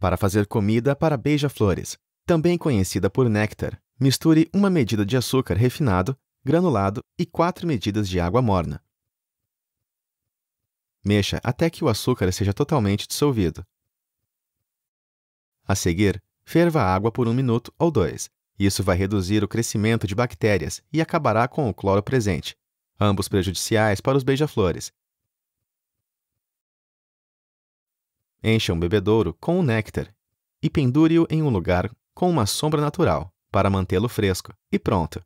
Para fazer comida para beija-flores, também conhecida por néctar, misture uma medida de açúcar refinado, granulado e quatro medidas de água morna. Mexa até que o açúcar seja totalmente dissolvido. A seguir, ferva a água por um minuto ou dois. Isso vai reduzir o crescimento de bactérias e acabará com o cloro presente, ambos prejudiciais para os beija-flores, Encha um bebedouro com o néctar e pendure-o em um lugar com uma sombra natural para mantê-lo fresco, e pronto.